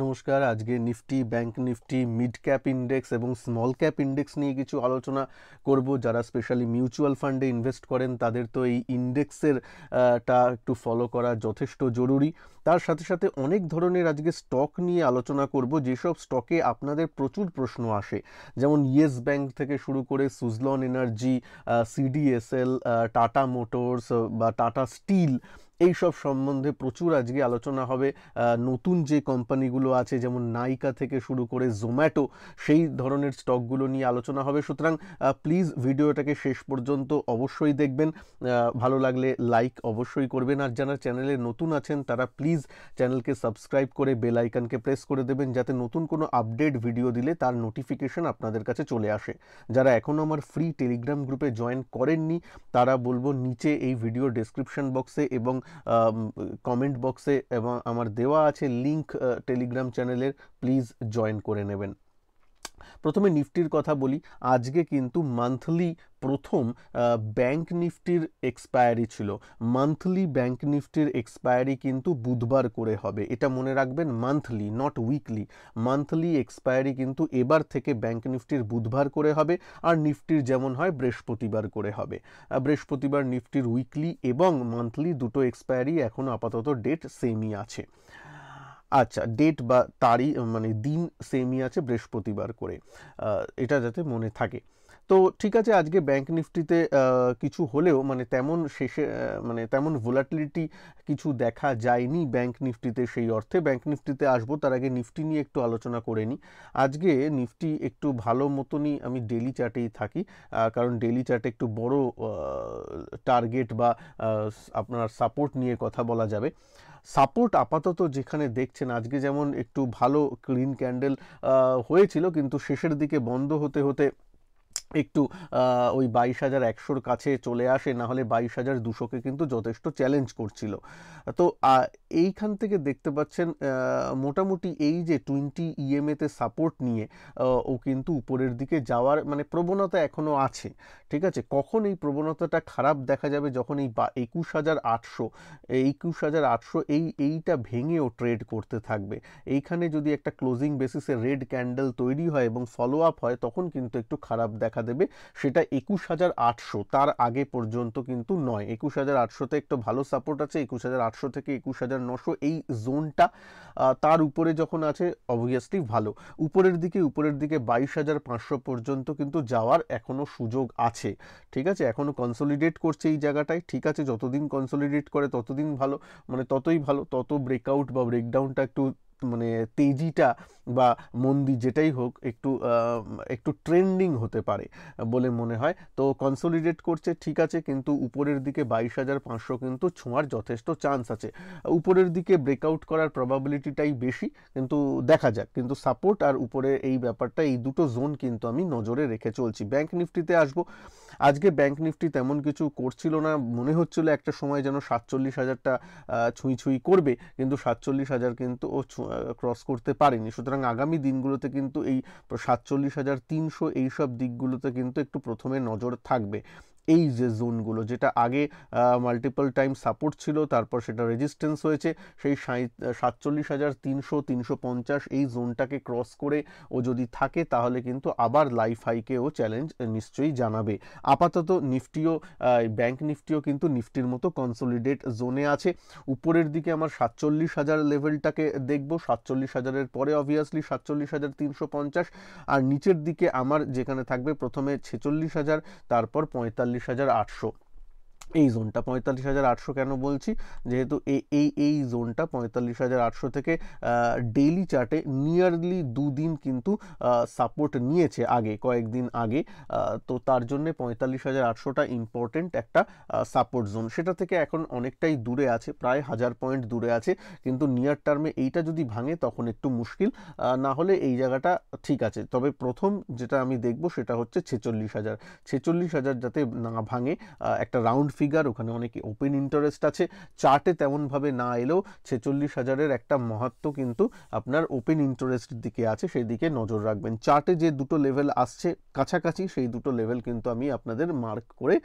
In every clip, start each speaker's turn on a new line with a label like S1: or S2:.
S1: নমস্কার আজকে Nifty bank Nifty mid cap index এবং স্মল ক্যাপ ইন্ডেক্স নিয়ে কিছু আলোচনা করব যারা স্পেশালি মিউচুয়াল ফান্ডে ইনভেস্ট করেন তাদের তো এই ইন্ডেক্সের টা একটু ফলো করা যথেষ্ট জরুরি তার সাথে সাথে অনেক ধরনের আজকে স্টক নিয়ে আলোচনা করব যেসব স্টকে আপনাদের প্রচুর প্রশ্ন আসে যেমন ইয়েস ব্যাংক থেকে শুরু করে Suzlon energy CDSL Tata motors বা টাটা স্টিল এই সব সম্বন্ধে প্রচুর আজকে আলোচনা হবে নতুন যে কোম্পানিগুলো আছে যেমন নাইকা থেকে শুরু করে জোম্যাটো সেই ধরনের স্টকগুলো নিয়ে আলোচনা হবে সুতরাং প্লিজ ভিডিওটাকে শেষ পর্যন্ত অবশ্যই দেখবেন ভালো লাগলে লাইক অবশ্যই করবেন আর যারা চ্যানেলে নতুন আছেন তারা প্লিজ চ্যানেলকে সাবস্ক্রাইব করে বেল আইকনকে প্রেস করে দেবেন যাতে নতুন কোনো আপডেট ভিডিও দিলে তার নোটিফিকেশন আপনাদের কাছে চলে আসে যারা এখনও আমার ফ্রি টেলিগ্রাম গ্রুপে জয়েন করেননি তারা বলবো নিচে এই ভিডিও ডেসক্রিপশন বক্সে এবং কমেন্ট বক্সে এবং আমার দেওয়া আছে লিংক টেলিগ্রাম চ্যানেলের প্লিজ জয়েন করে নেবেন প্রথমে নিফটির কথা বলি আজকে কিন্তু মান্থলি প্রথম ব্যাংক নিফটির এক্সপায়ারি ছিল মান্থলি ব্যাংক নিফটির এক্সপায়ারি কিন্তু বুধবার করে হবে এটা মনে রাখবেন monthly not weekly monthly expiry কিন্তু এবার থেকে ব্যাংক নিফটির বুধবার করে হবে আর নিফটির যেমন হয় বৃহস্পতিবার করে হবে বৃহস্পতিবার নিফটির উইকলি এবং মান্থলি দুটো এক্সপায়ারি এখন আপাতত ডেট সেমই আছে আচ্ছা ডেট বা তারিখ মানে দিন সেমই আছে বৃহস্পতিবার করে এটা যাতে মনে থাকে তো ঠিক আছে আজকে ব্যাংক নিফটিতে কিছু হলেও মানে তেমন শেষে মানে তেমন ভোলাটিলিটি কিছু দেখা যায়নি ব্যাংক নিফটিতে সেই অর্থে ব্যাংক নিফটিতে আসবো তার আগে নিফটি নিয়ে একটু আলোচনা করে নিই আজকে নিফটি একটু ভালো মতনই আমি ডেলি চার্টেই থাকি কারণ ডেলি চার্টে একটু বড় টার্গেট বা আপনার সাপোর্ট নিয়ে কথা বলা যাবে সাপোর্ট আপাতত যেখানে দেখছেন আজকে যেমন একটু ভালো ক্লিন ক্যান্ডেল হয়েছিল কিন্তু শেষের দিকে বন্ধ হতে হতে একটু ওই বাইশ হাজার একশোর কাছে চলে আসে না হলে বাইশ হাজার দুশোকে কিন্তু যথেষ্ট চ্যালেঞ্জ করছিল তো এইখান থেকে দেখতে পাচ্ছেন মোটামুটি এই যে টোয়েন্টি ইএমএতে সাপোর্ট নিয়ে ও কিন্তু উপরের দিকে যাওয়ার মানে প্রবণতা এখনও আছে ঠিক আছে কখন এই প্রবণতাটা খারাপ দেখা যাবে যখন এই বা একুশ হাজার আটশো একুশ হাজার আটশো এই এইটা ভেঙেও ট্রেড করতে থাকবে এইখানে যদি একটা ক্লোজিং বেসিসে রেড ক্যান্ডেল তৈরি হয় এবং ফলো আপ হয় তখন কিন্তু একটু খারাপ দেখা দেবে সেটা একুশ হাজার আটশো তার আগে পর্যন্ত কিন্তু নয় একুশ হাজার আটশোতে একটু ভালো সাপোর্ট আছে একুশ হাজার আটশো থেকে একুশ হাজার নশো এই জোনটা তার উপরে যখন আছে অবভিয়াসলি ভালো উপরের দিকে উপরের দিকে বাইশ হাজার পাঁচশো পর্যন্ত কিন্তু যাওয়ার এখনও সুযোগ আছে করছে ঠিক আছে এখনও কনসলিডেট করছে এই জায়গাটায় ঠিক আছে যতদিন কনসলিডেট করে ততদিন ভালো মানে ততই ভালো তত ব্রেকআউট বা ব্রেকডাউনটা একটু মানে তেজিটা বা মন্দি যেটাই হোক একটু একটু ট্রেন্ডিং হতে পারে বলে মনে হয় তো কনসোলিডেট করছে ঠিক আছে কিন্তু উপরের দিকে বাইশ হাজার পাঁচশো কিন্তু ছোঁয়ার যথেষ্ট চান্স আছে উপরের দিকে ব্রেকআউট করার প্রবাবিলিটিটাই বেশি কিন্তু দেখা যাক কিন্তু সাপোর্ট আর উপরে এই ব্যাপারটা এই দুটো জোন কিন্তু আমি নজরে রেখে চলছি ব্যাংক নিফটিতে আসবো আজকে ব্যাংক নিফটি তেমন কিছু করছিল না মনে হচ্ছিল একটা সময় যেন সাতচল্লিশ হাজারটা ছুঁই ছুঁই করবে কিন্তু সাতচল্লিশ হাজার কিন্তু ও ক্রস করতে পারেনি সুতরাং আগামী দিনগুলোতে কিন্তু এই সাতচল্লিশ হাজার তিনশো এইসব দিকগুলোতে কিন্তু একটু প্রথমে নজর থাকবে এই যে জোনগুলো যেটা আগে মাল্টিপল টাইম সাপোর্ট ছিল তারপর সেটা রেজিস্ট্যান্স হয়েছে সেই সাতচল্লিশ হাজার তিনশো তিনশো পঞ্চাশ এই জোনটাকে ক্রস করে ও যদি থাকে তাহলে কিন্তু আবার লাইফ হাইকেও চ্যালেঞ্জ নিশ্চয়ই জানাবে আপাতত নিফটিও ব্যাংক নিফটিও কিন্তু নিফটির মতো কনসোলিডেট জোনে আছে উপরের দিকে আমার সাতচল্লিশ হাজার লেভেলটাকে দেখব সাতচল্লিশ হাজারের পরে অবভিয়াসলি সাতচল্লিশ হাজার তিনশো পঞ্চাশ আর নিচের দিকে আমার যেখানে থাকবে প্রথমে ছেচল্লিশ হাজার তারপর পঁয়তাল্লিশ চুয়াল্লিশ হাজার আটশো এই জোনটা পঁয়তাল্লিশ হাজার আটশো কেন বলছি যেহেতু এই এই জোনটা পঁয়তাল্লিশ হাজার আটশো থেকে ডেইলি চার্টে নিয়ারলি দুদিন কিন্তু সাপোর্ট নিয়েছে আগে কয়েকদিন আগে তো তার জন্যে পঁয়তাল্লিশ হাজার আটশোটা ইম্পর্টেন্ট একটা সাপোর্ট জোন সেটা থেকে এখন অনেকটাই দূরে আছে প্রায় হাজার পয়েন্ট দূরে আছে কিন্তু নিয়ার টার্মে এইটা যদি ভাঙে তখন একটু মুশকিল না হলে এই জায়গাটা ঠিক আছে তবে প্রথম যেটা আমি দেখব সেটা হচ্ছে ছেচল্লিশ হাজার ছেচল্লিশ হাজার যাতে না ভাঙে একটা রাউন্ড ফিগার ওখানে অনেক ওপেন ইন্টারেস্ট আছে চার্টে তেমনভাবে না এলেও ছেচল্লিশ হাজারের একটা মাহাত্ম কিন্তু আপনার ওপেন ইন্টারেস্টের দিকে আছে সেই দিকে নজর রাখবেন চার্টে যে দুটো লেভেল আসছে কাছাকাছি সেই দুটো লেভেল কিন্তু আমি আপনাদের মার্ক করে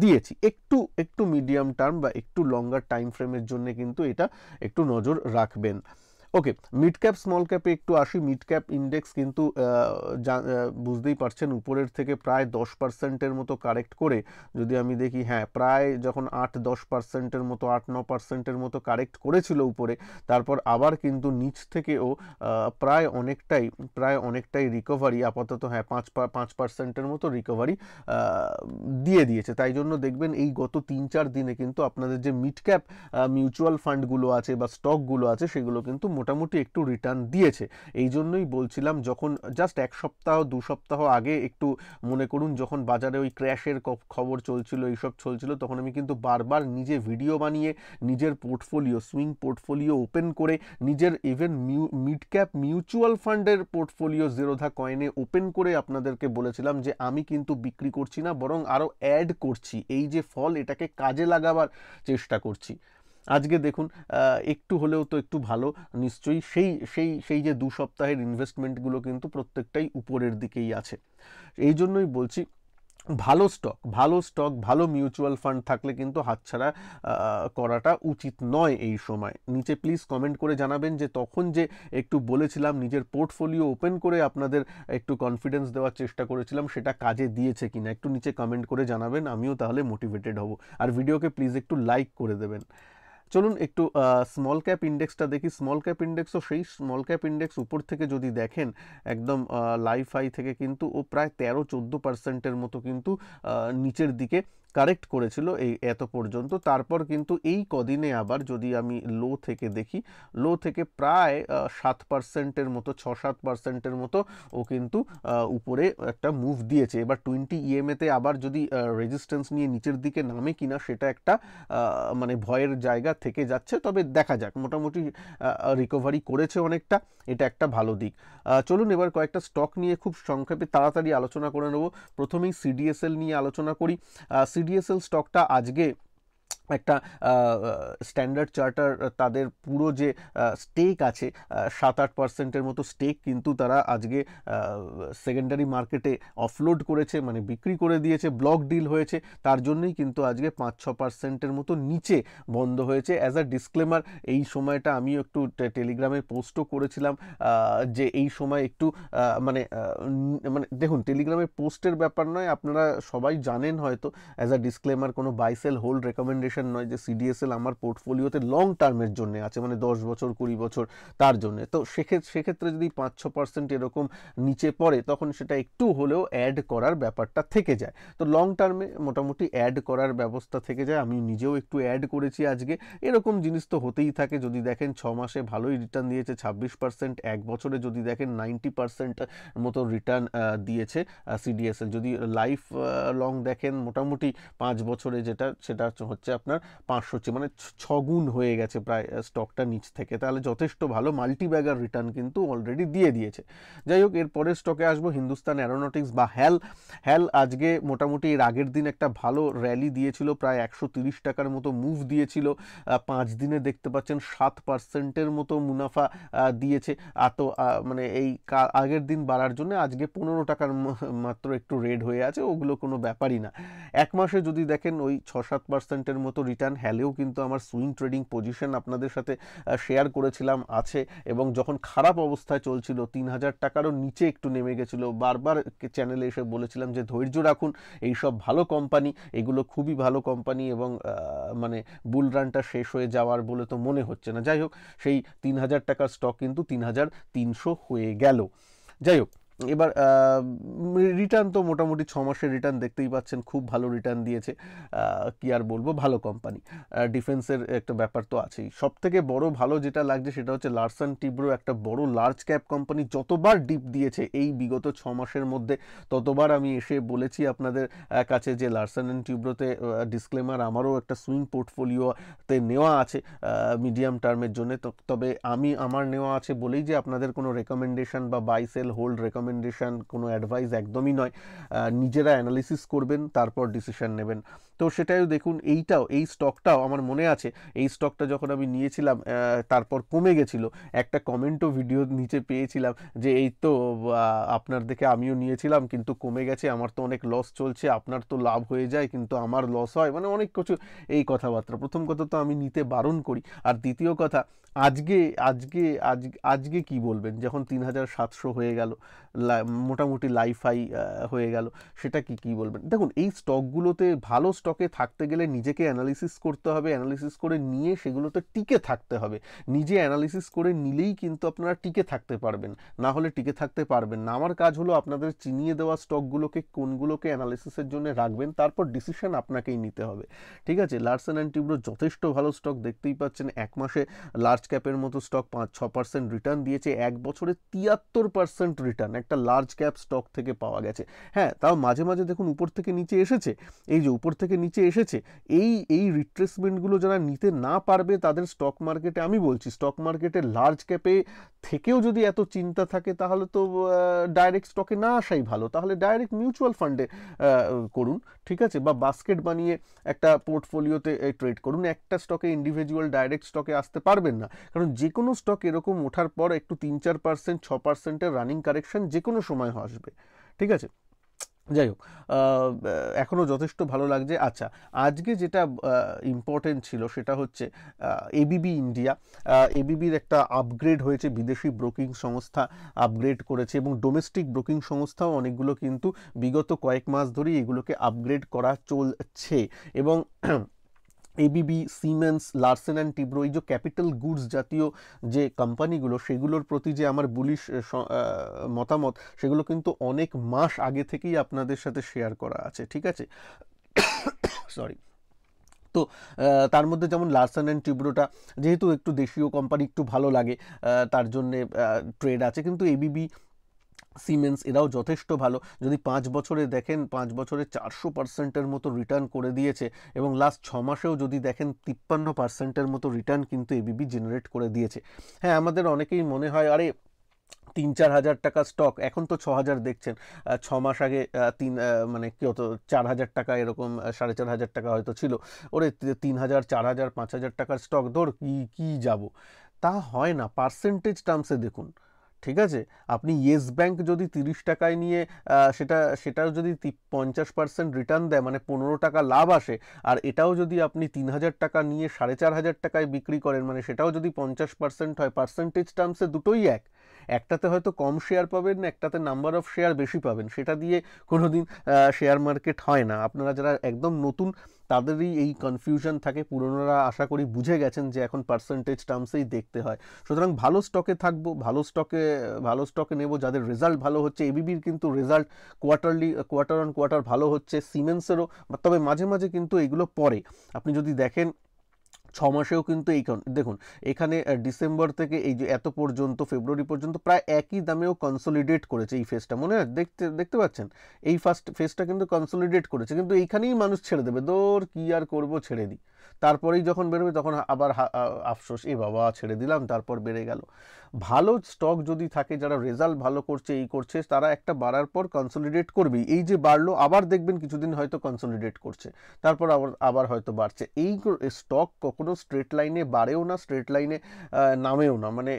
S1: দিয়েছি একটু একটু মিডিয়াম টার্ম বা একটু লঙ্গার টাইম ফ্রেমের জন্য কিন্তু এটা একটু নজর রাখবেন ওকে মিড ক্যাপ স্মল ক্যাপে একটু আসি মিড ক্যাপ ইন্ডেক্স কিন্তু বুঝতেই পারছেন উপরের থেকে প্রায় দশ পার্সেন্টের মতো কারেক্ট করে যদি আমি দেখি হ্যাঁ প্রায় যখন আট দশ পার্সেন্টের মতো আট ন পার্সেন্টের মতো কারেক্ট করেছিল উপরে তারপর আবার কিন্তু নিচ থেকেও প্রায় অনেকটাই প্রায় অনেকটাই রিকভারি আপাতত হ্যাঁ পাঁচ পাঁচ পার্সেন্টের মতো রিকভারি দিয়ে দিয়েছে তাই জন্য দেখবেন এই গত তিন চার দিনে কিন্তু আপনাদের যে মিড ক্যাপ মিউচুয়াল ফান্ডগুলো আছে বা স্টকগুলো আছে সেগুলো কিন্তু মোটামুটি একটু রিটার্ন দিয়েছে এই জন্যই বলছিলাম যখন জাস্ট এক সপ্তাহ দু সপ্তাহ আগে একটু মনে করুন যখন বাজারে ওই ক্র্যাশের খবর চলছিল এইসব চলছিল তখন আমি কিন্তু বারবার নিজে ভিডিও বানিয়ে নিজের পোর্টফোলিও সুইং পোর্টফোলিও ওপেন করে নিজের ইভেন মিড ক্যাপ মিউচুয়াল ফান্ডের পোর্টফোলিও জিরোধা কয়েনে ওপেন করে আপনাদেরকে বলেছিলাম যে আমি কিন্তু বিক্রি করছি না বরং আরও অ্যাড করছি এই যে ফল এটাকে কাজে লাগাবার চেষ্টা করছি আজকে দেখুন একটু হলেও তো একটু ভালো নিশ্চয়ই সেই সেই সেই যে দু সপ্তাহের ইনভেস্টমেন্টগুলো কিন্তু প্রত্যেকটাই উপরের দিকেই আছে এই জন্যই বলছি ভালো স্টক ভালো স্টক ভালো মিউচুয়াল ফান্ড থাকলে কিন্তু হাতছাড়া করাটা উচিত নয় এই সময় নিচে প্লিজ কমেন্ট করে জানাবেন যে তখন যে একটু বলেছিলাম নিজের পোর্টফোলিও ওপেন করে আপনাদের একটু কনফিডেন্স দেওয়ার চেষ্টা করেছিলাম সেটা কাজে দিয়েছে কিনা একটু নিচে কমেন্ট করে জানাবেন আমিও তাহলে মোটিভেটেড হব আর ভিডিওকে প্লিজ একটু লাইক করে দেবেন চলুন একটু স্মল ক্যাপ ইন্ডেক্সটা দেখি স্মল ক্যাপ ইন্ডেক্সও সেই স্মল ক্যাপ ইন্ডেক্স উপর থেকে যদি দেখেন একদম লাইফ আই থেকে কিন্তু ও প্রায় তেরো চোদ্দো পার্সেন্টের মতো কিন্তু নিচের দিকে কারেক্ট করেছিল এই এত পর্যন্ত তারপর কিন্তু এই কদিনে আবার যদি আমি লো থেকে দেখি লো থেকে প্রায় সাত পার্সেন্টের মতো ছ সাত পার্সেন্টের মতো ও কিন্তু উপরে একটা মুভ দিয়েছে এবার টোয়েন্টি ইএমএতে e আবার যদি রেজিস্ট্যান্স নিয়ে নিচের দিকে নামে কিনা সেটা একটা মানে ভয়ের জায়গা থেকে যাচ্ছে তবে দেখা যাক মোটামুটি রিকভারি করেছে অনেকটা এটা একটা ভালো দিক চলুন এবার কয়েকটা স্টক নিয়ে খুব সংক্ষেপে তাড়াতাড়ি আলোচনা করে নেবো প্রথমেই সিডিএসএল নিয়ে আলোচনা করি সিডিএসএল স্টকটা আজকে একটা স্ট্যান্ডার্ড চার্টার তাদের পুরো যে স্টেক আছে সাত আট পার্সেন্টের মতো স্টেক কিন্তু তারা আজকে সেকেন্ডারি মার্কেটে অফলোড করেছে মানে বিক্রি করে দিয়েছে ব্লক ডিল হয়েছে তার জন্যই কিন্তু আজকে পাঁচ ছ পার্সেন্টের মতো নিচে বন্ধ হয়েছে অ্যাজ আ ডিসক্লেমার এই সময়টা আমি একটু টেলিগ্রামে পোস্টও করেছিলাম যে এই সময় একটু মানে মানে দেখুন টেলিগ্রামের পোস্টের ব্যাপার নয় আপনারা সবাই জানেন হয়তো অ্যাজ আ ডিসক্লেমার কোনো বাইসেল হোল্ড রেকমেন্ডেশন অ্যাসোসিয়েশন নয় যে সিডিএসএল আমার পোর্টফোলিওতে লং টার্মের জন্য আছে মানে দশ বছর কুড়ি বছর তার জন্য তো সেক্ষেত্রে সেক্ষেত্রে যদি পাঁচ ছ পার্সেন্ট এরকম নিচে পড়ে তখন সেটা একটু হলেও অ্যাড করার ব্যাপারটা থেকে যায় তো লং টার্মে মোটামুটি অ্যাড করার ব্যবস্থা থেকে যায় আমি নিজেও একটু অ্যাড করেছি আজকে এরকম জিনিস তো হতেই থাকে যদি দেখেন ছ মাসে ভালোই রিটার্ন দিয়েছে ছাব্বিশ পার্সেন্ট এক বছরে যদি দেখেন নাইনটি পার্সেন্ট মতো রিটার্ন দিয়েছে সিডিএসএল যদি লাইফ লং দেখেন মোটামুটি পাঁচ বছরে যেটা সেটা হচ্ছে আপনার পাঁচশো মানে ছগুণ হয়ে গেছে প্রায় স্টকটা নিচ থেকে তাহলে যথেষ্ট ভালো মাল্টিব্যাগার রিটার্ন কিন্তু অলরেডি দিয়ে দিয়েছে যাই হোক এরপরের স্টকে আসবো হিন্দুস্তান অ্যারোনটিক্স বা হ্যাল হ্যাল আজকে মোটামুটি এর আগের দিন একটা ভালো র্যালি দিয়েছিল প্রায় একশো তিরিশ টাকার মতো মুভ দিয়েছিল পাঁচ দিনে দেখতে পাচ্ছেন সাত পার্সেন্টের মতো মুনাফা দিয়েছে এত মানে এই আগের দিন বাড়ার জন্য আজকে পনেরো টাকার মাত্র একটু রেড হয়ে আছে ওগুলো কোনো ব্যাপারই না এক মাসে যদি দেখেন ওই ছ সাত পার্সেন্টের মতো মতো রিটার্ন হ্যালেও কিন্তু আমার সুইং ট্রেডিং পজিশন আপনাদের সাথে শেয়ার করেছিলাম আছে এবং যখন খারাপ অবস্থায় চলছিল তিন হাজার টাকারও নিচে একটু নেমে গেছিলো বারবার চ্যানেলে এসে বলেছিলাম যে ধৈর্য রাখুন এই সব ভালো কোম্পানি এগুলো খুবই ভালো কোম্পানি এবং মানে বুল রানটা শেষ হয়ে যাওয়ার বলে তো মনে হচ্ছে না যাই হোক সেই তিন হাজার টাকার স্টক কিন্তু তিন হাজার তিনশো হয়ে গেল যাই হোক এবার রিটার্ন তো মোটামুটি ছ মাসের রিটার্ন দেখতেই পাচ্ছেন খুব ভালো রিটার্ন দিয়েছে কি আর বলবো ভালো কোম্পানি ডিফেন্সের একটা ব্যাপার তো আছেই সব থেকে বড় ভালো যেটা লাগছে সেটা হচ্ছে লার্সান টিব্রো একটা বড় লার্জ ক্যাপ কোম্পানি যতবার ডিপ দিয়েছে এই বিগত ছ মাসের মধ্যে ততবার আমি এসে বলেছি আপনাদের কাছে যে লার্সান অ্যান্ড টিব্রোতে ডিসক্লেমার আমারও একটা সুইং পোর্টফোলিওতে নেওয়া আছে মিডিয়াম টার্মের জন্য তবে আমি আমার নেওয়া আছে বলেই যে আপনাদের কোনো রেকমেন্ডেশন বা buy sell hold recommend recommendation কোনো অ্যাডভাইস একদমই নয় নিজেরা অ্যানালিসিস করবেন তারপর ডিসিশান নেবেন তো সেটাও দেখুন এইটাও এই স্টকটাও আমার মনে আছে এই স্টকটা যখন আমি নিয়েছিলাম তারপর কমে গেছিলো একটা কমেন্টও ভিডিও নিচে পেয়েছিলাম যে এই তো আপনার দেখে আমিও নিয়েছিলাম কিন্তু কমে গেছে আমার তো অনেক লস চলছে আপনার তো লাভ হয়ে যায় কিন্তু আমার লস হয় মানে অনেক কিছু এই কথাবার্তা প্রথম কথা তো আমি নিতে বারণ করি আর দ্বিতীয় কথা আজকে আজকে আজ আজকে কি বলবেন যখন তিন হাজার সাতশো হয়ে গেল মোটামুটি লাইফাই হয়ে গেল সেটা কি কি বলবেন দেখুন এই স্টকগুলোতে ভালো স্টকে থাকতে গেলে নিজেকে অ্যানালিসিস করতে হবে অ্যানালিসিস করে নিয়ে সেগুলোতে টিকে থাকতে হবে নিজে অ্যানালিসিস করে নিলেই কিন্তু আপনারা টিকে থাকতে পারবেন না হলে টিকে থাকতে পারবেন না আমার কাজ হলো আপনাদের চিনিয়ে দেওয়া স্টকগুলোকে কোনগুলোকে অ্যানালিসিসের জন্য রাখবেন তারপর ডিসিশন আপনাকেই নিতে হবে ঠিক আছে লার্সেন অ্যান্ড টিউব্রো যথেষ্ট ভালো স্টক দেখতেই পাচ্ছেন এক মাসে লার্জ ক্যাপের মতো স্টক পাঁচ ছ পার্সেন্ট রিটার্ন দিয়েছে এক বছরে তিয়াত্তর পার্সেন্ট রিটার্ন একটা লার্জ ক্যাপ স্টক থেকে পাওয়া গেছে হ্যাঁ তাও মাঝে মাঝে দেখুন উপর থেকে নিচে এসেছে এই যে উপর থেকে থেকে নিচে এসেছে এই এই রিট্রেসমেন্টগুলো যারা নিতে না পারবে তাদের স্টক মার্কেটে আমি বলছি স্টক মার্কেটে লার্জ ক্যাপে থেকেও যদি এত চিন্তা থাকে তাহলে তো ডাইরেক্ট স্টকে না আসাই ভালো তাহলে ডাইরেক্ট মিউচুয়াল ফান্ডে করুন ঠিক আছে বা বাস্কেট বানিয়ে একটা পোর্টফোলিওতে ট্রেড করুন একটা স্টকে ইন্ডিভিজুয়াল ডাইরেক্ট স্টকে আসতে পারবেন না কারণ যে কোনো স্টক এরকম ওঠার পর একটু তিন চার পার্সেন্ট ছ পার্সেন্টের রানিং কারেকশন যে কোনো সময় আসবে ঠিক আছে যাই হোক এখনও যথেষ্ট ভালো লাগছে আচ্ছা আজকে যেটা ইম্পর্টেন্ট ছিল সেটা হচ্ছে এবিবি ইন্ডিয়া এবিবির একটা আপগ্রেড হয়েছে বিদেশি ব্রোকিং সংস্থা আপগ্রেড করেছে এবং ডোমেস্টিক ব্রোকিং সংস্থাও অনেকগুলো কিন্তু বিগত কয়েক মাস ধরেই এগুলোকে আপগ্রেড করা চলছে এবং ABB Siemens Larsen and Toubro এই যে ক্যাপিটাল গুডস জাতীয় যে কোম্পানিগুলো সেগুলোর প্রতি যে আমার বুলিশ মতামত সেগুলো কিন্তু অনেক মাস আগে থেকেই আপনাদের সাথে শেয়ার করা আছে ঠিক আছে সরি তো তার মধ্যে যেমন লার্সান অ্যান্ড টিব্রোটা যেহেতু একটু দেশীয় কোম্পানি একটু ভালো লাগে তার জন্যে ট্রেড আছে কিন্তু এবিবি সিমেন্স এরাও যথেষ্ট ভালো যদি পাঁচ বছরে দেখেন পাঁচ বছরে চারশো পার্সেন্টের মতো রিটার্ন করে দিয়েছে এবং লাস্ট ছ মাসেও যদি দেখেন তিপ্পান্ন পার্সেন্টের মতো রিটার্ন কিন্তু এবিবি জেনারেট করে দিয়েছে হ্যাঁ আমাদের অনেকেই মনে হয় আরে তিন চার হাজার টাকা স্টক এখন তো ছ হাজার দেখছেন ছ মাস আগে তিন মানে কি হতো চার হাজার টাকা এরকম সাড়ে চার হাজার টাকা হয়তো ছিল ওরে তিন হাজার চার হাজার পাঁচ হাজার টাকার স্টক ধর কী কী যাব তা হয় না পার্সেন্টেজ টার্মসে দেখুন ঠিক আছে আপনি ইয়েস ব্যাংক যদি তিরিশ টাকায় নিয়ে সেটা সেটার যদি পঞ্চাশ পার্সেন্ট রিটার্ন দেয় মানে পনেরো টাকা লাভ আসে আর এটাও যদি আপনি তিন হাজার টাকা নিয়ে সাড়ে চার হাজার টাকায় বিক্রি করেন মানে সেটাও যদি পঞ্চাশ পার্সেন্ট হয় পার্সেন্টেজ টার্মসে দুটোই এক একটাতে হয়তো কম শেয়ার পাবেন একটাতে নাম্বার অফ শেয়ার বেশি পাবেন সেটা দিয়ে কোনো দিন শেয়ার মার্কেট হয় না আপনারা যারা একদম নতুন তাদেরই এই কনফিউশন থাকে পুরনোরা আশা করি বুঝে গেছেন যে এখন পার্সেন্টেজ টার্মসেই দেখতে হয় সুতরাং ভালো স্টকে থাকবো ভালো স্টকে ভালো স্টকে নেব যাদের রেজাল্ট ভালো হচ্ছে এবিবির কিন্তু result quarterly quarter on quarter ভালো হচ্ছে সিমেন্সেরও তবে মাঝে মাঝে কিন্তু এগুলো পরে আপনি যদি দেখেন ছ মাসেও কিন্তু এই দেখুন এখানে ডিসেম্বর থেকে এই যে এত পর্যন্ত ফেব্রুয়ারি পর্যন্ত প্রায় একই দামেও কনসোলিডেট করেছে এই ফেসটা মনে হয় দেখতে দেখতে পাচ্ছেন এই ফার্স্ট ফেসটা কিন্তু কনসোলিডেট করেছে কিন্তু এইখানেই মানুষ ছেড়ে দেবে দৌড় কি আর করবো ছেড়ে দিই তারপরেই যখন বেরোবে তখন আবার আফসোস এ বাবা ছেড়ে দিলাম তারপর বেড়ে গেল ভালো স্টক যদি থাকে যারা রেজাল্ট ভালো করছে এই করছে তারা একটা বাড়ার পর কনসলিডেট করবেই এই যে বাড়লো আবার দেখবেন কিছুদিন হয়তো কনসলিডেট করছে তারপর আবার আবার হয়তো বাড়ছে এই স্টক কখনো স্ট্রেট লাইনে বাড়েও না স্ট্রেট লাইনে নামেও না মানে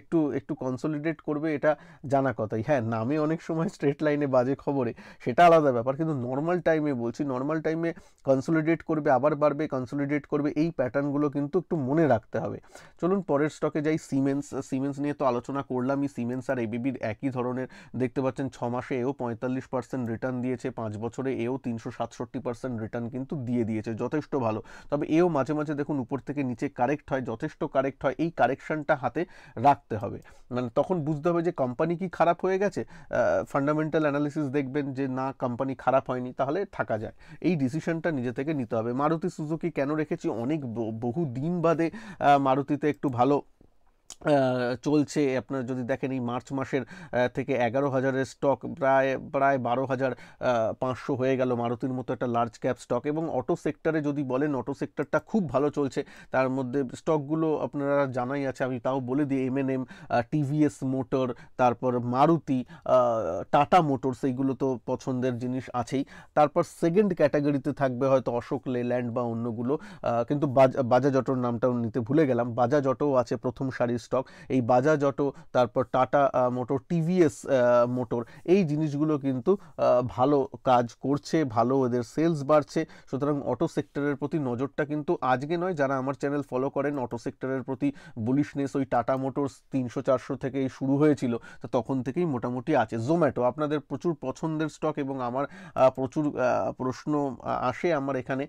S1: একটু একটু কনসলিডেট করবে এটা জানা কথাই হ্যাঁ নামে অনেক সময় স্ট্রেট লাইনে বাজে খবরে সেটা আলাদা ব্যাপার কিন্তু নর্মাল টাইমে বলছি নর্মাল টাইমে কনসলিডেট করবে আবার বাড়বে কনসলিডেট কনসলিডেট করবে এই প্যাটার্নগুলো কিন্তু একটু মনে রাখতে হবে চলুন পরের স্টকে যাই সিমেন্স সিমেন্স নিয়ে তো আলোচনা করলামই সিমেন্স আর এবিবির একই ধরনের দেখতে পাচ্ছেন ছ মাসে এও পঁয়তাল্লিশ পার্সেন্ট রিটার্ন দিয়েছে পাঁচ বছরে এও তিনশো সাতষট্টি পার্সেন্ট রিটার্ন কিন্তু দিয়ে দিয়েছে যথেষ্ট ভালো তবে এও মাঝে মাঝে দেখুন উপর থেকে নিচে কারেক্ট হয় যথেষ্ট কারেক্ট হয় এই কারেকশনটা হাতে রাখতে হবে মানে তখন বুঝতে হবে যে কোম্পানি কি খারাপ হয়ে গেছে ফান্ডামেন্টাল অ্যানালিসিস দেখবেন যে না কোম্পানি খারাপ হয়নি তাহলে থাকা যায় এই ডিসিশনটা নিজে থেকে নিতে হবে মারুতি সুজুকি কেন রেখেছি অনেক বহু দিন বাদে মারুতিতে একটু ভালো চলছে আপনারা যদি দেখেন এই মার্চ মাসের থেকে এগারো হাজারের স্টক প্রায় প্রায় বারো হাজার পাঁচশো হয়ে গেল মারুতির মতো একটা লার্জ ক্যাপ স্টক এবং অটো সেক্টরে যদি বলেন অটো সেক্টরটা খুব ভালো চলছে তার মধ্যে স্টকগুলো আপনারা জানাই আছে আমি তাও বলে দিই M N M TVS motor তারপর মারুতি টাটা মোটরস এইগুলো তো পছন্দের জিনিস আছেই তারপর সেকেন্ড ক্যাটাগরিতে থাকবে হয়তো অশোক লেল্যান্ড বা অন্যগুলো কিন্তু বাজাজ অটোর নামটাও নিতে ভুলে গেলাম বাজাজ অটোও আছে প্রথম সারির স্টক এই বাজাজ অটো তারপর টাটা মোটর টিভিএস মোটর এই জিনিসগুলো কিন্তু ভালো কাজ করছে ভালো ওদের সেলস বাড়ছে সুতরাং অটো সেক্টরের প্রতি নজরটা কিন্তু আজকে নয় যারা আমার চ্যানেল ফলো করেন অটো সেক্টরের প্রতি বুলিশনেস ওই টাটা মোটরস তিনশো চারশো থেকে শুরু হয়েছিল তো তখন থেকেই মোটামুটি আছে জোম্যাটো আপনাদের প্রচুর পছন্দের স্টক এবং আমার প্রচুর প্রশ্ন আসে আমার এখানে